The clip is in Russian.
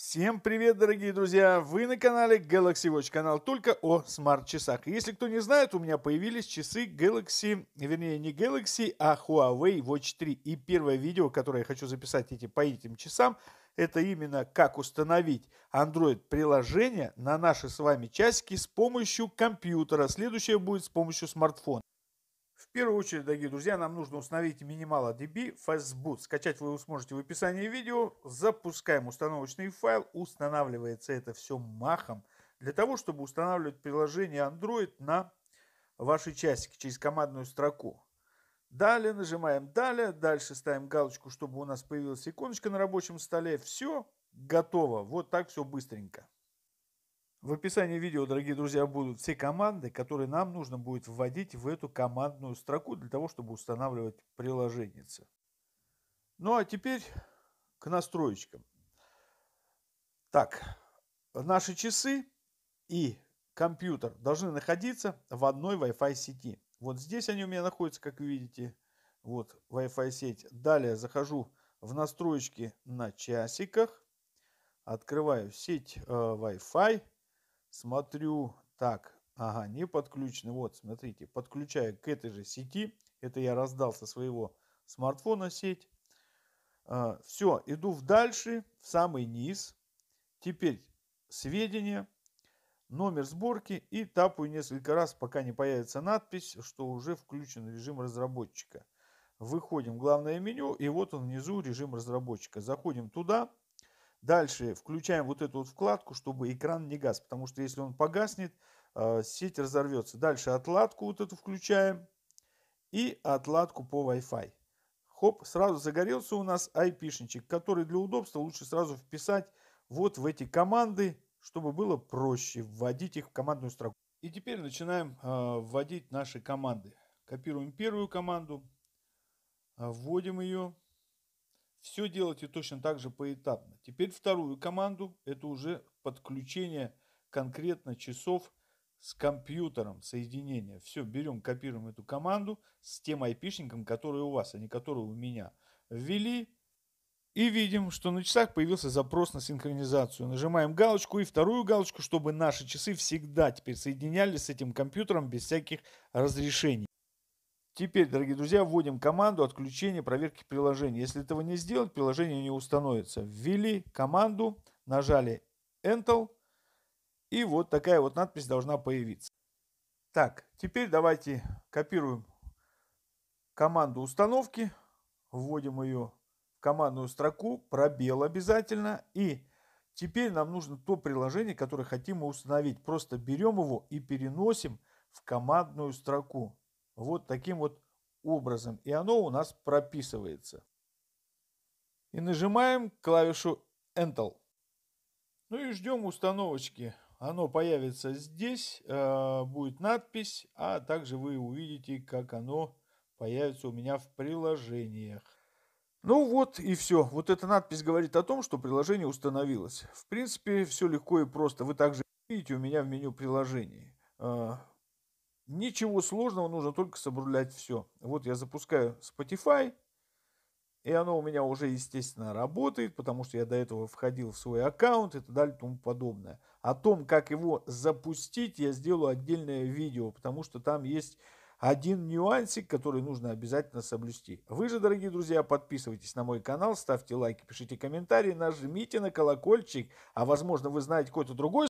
Всем привет, дорогие друзья! Вы на канале Galaxy Watch, канал только о смарт-часах. Если кто не знает, у меня появились часы Galaxy, вернее не Galaxy, а Huawei Watch 3. И первое видео, которое я хочу записать эти, по этим часам, это именно как установить Android-приложение на наши с вами часики с помощью компьютера. Следующее будет с помощью смартфона. В первую очередь, дорогие друзья, нам нужно установить минимала DB Fastboot. Скачать вы сможете в описании видео. Запускаем установочный файл. Устанавливается это все махом для того, чтобы устанавливать приложение Android на ваши часики через командную строку. Далее нажимаем «Далее». Дальше ставим галочку, чтобы у нас появилась иконочка на рабочем столе. Все готово. Вот так все быстренько. В описании видео, дорогие друзья, будут все команды, которые нам нужно будет вводить в эту командную строку для того, чтобы устанавливать приложение. Ну а теперь к настройкам. Так, наши часы и компьютер должны находиться в одной Wi-Fi сети. Вот здесь они у меня находятся, как вы видите. Вот Wi-Fi сеть. Далее захожу в настройки на часиках. Открываю сеть э, Wi-Fi смотрю, так, ага, не подключены, вот, смотрите, подключаю к этой же сети, это я раздал со своего смартфона сеть. А, Все, иду в дальше, в самый низ. Теперь сведения, номер сборки и тапаю несколько раз, пока не появится надпись, что уже включен режим разработчика. Выходим в главное меню и вот он внизу режим разработчика. Заходим туда, Дальше включаем вот эту вот вкладку, чтобы экран не гас, потому что если он погаснет, а, сеть разорвется. Дальше отладку вот эту включаем и отладку по Wi-Fi. Хоп, сразу загорелся у нас IP-шничек, который для удобства лучше сразу вписать вот в эти команды, чтобы было проще вводить их в командную строку. И теперь начинаем а, вводить наши команды. Копируем первую команду, а, вводим ее все делайте точно так же поэтапно. Теперь вторую команду, это уже подключение конкретно часов с компьютером соединение. Все, берем, копируем эту команду с тем айпишником, который у вас, а не который у меня. Ввели, и видим, что на часах появился запрос на синхронизацию. Нажимаем галочку и вторую галочку, чтобы наши часы всегда теперь соединялись с этим компьютером без всяких разрешений. Теперь, дорогие друзья, вводим команду отключения проверки приложения. Если этого не сделать, приложение не установится. Ввели команду, нажали Enter, и вот такая вот надпись должна появиться. Так, теперь давайте копируем команду установки, вводим ее в командную строку, пробел обязательно, и теперь нам нужно то приложение, которое хотим установить. Просто берем его и переносим в командную строку вот таким вот образом. И оно у нас прописывается. И нажимаем клавишу Enter. Ну и ждем установочки. Оно появится здесь, э, будет надпись, а также вы увидите, как оно появится у меня в приложениях. Ну вот и все. Вот эта надпись говорит о том, что приложение установилось. В принципе, все легко и просто. Вы также видите у меня в меню приложений. Э, Ничего сложного, нужно только соблюдать все. Вот я запускаю Spotify, и оно у меня уже, естественно, работает, потому что я до этого входил в свой аккаунт и так далее и тому подобное. О том, как его запустить, я сделаю отдельное видео, потому что там есть один нюансик, который нужно обязательно соблюсти. Вы же, дорогие друзья, подписывайтесь на мой канал, ставьте лайки, пишите комментарии, нажмите на колокольчик, а возможно вы знаете какой-то другой